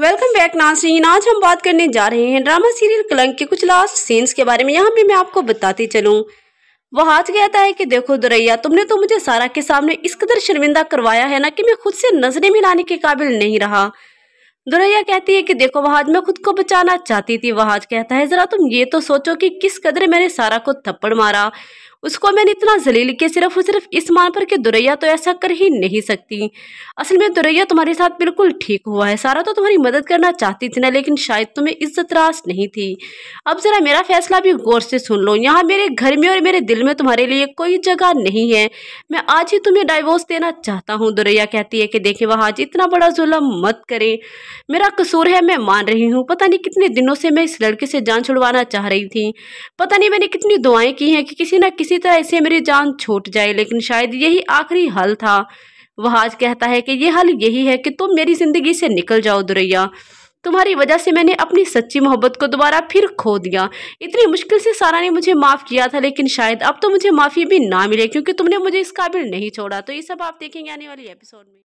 welcome back नाजरीन आज हम बात करने जा रहे हैं ड्रामा सीरियल कलंक के कुछ लास्ट सीन्स के बारे में यहाँ पे मैं आपको बताती चलूँ वो हाथ कहता है कि देखो दुरैया तुमने तो मुझे सारा के सामने इस कदर शर्मिंदा करवाया है ना कि मैं खुद से नजरें मिलाने के काबिल नहीं रहा दुरैया कहती है कि देखो वहाज मैं खुद को बचाना चाहती थी वहाज कहता है जरा तुम ये तो सोचो कि किस कदर मैंने सारा को थप्पड़ मारा उसको मैंने इतना जलील किया सिर्फ और सिर्फ इस मान पर कि दुरैया तो ऐसा कर ही नहीं सकती असल में दुरैया तुम्हारे साथ बिल्कुल ठीक हुआ है सारा तो तुम्हारी मदद करना चाहती थी ना लेकिन शायद तुम्हें इज्जत रास नहीं थी अब ज़रा मेरा फैसला भी गौर से सुन लो यहाँ मेरे घर में और मेरे दिल में तुम्हारे लिए कोई जगह नहीं है मैं आज ही तुम्हें डाइवोर्स देना चाहता हूँ दुरैया कहती है कि देखे वह आज इतना बड़ा जुलम मत करें मेरा कसूर है मैं मान रही हूँ पता नहीं कितने दिनों से मैं इस लड़के से जान छुड़वाना चाह रही थी पता नहीं मैंने कितनी दुआएं की हैं कि किसी ना किसी किसी तरह से मेरी जान छूट जाए लेकिन शायद यही आखिरी हल था वह आज कहता है कि यह हल यही है कि तुम मेरी ज़िंदगी से निकल जाओ दुरैया तुम्हारी वजह से मैंने अपनी सच्ची मोहब्बत को दोबारा फिर खो दिया इतनी मुश्किल से सारा ने मुझे माफ़ किया था लेकिन शायद अब तो मुझे माफ़ी भी ना मिले क्योंकि तुमने मुझे इस काबिल नहीं छोड़ा तो ये सब आप देखेंगे आने वाली एपिसोड में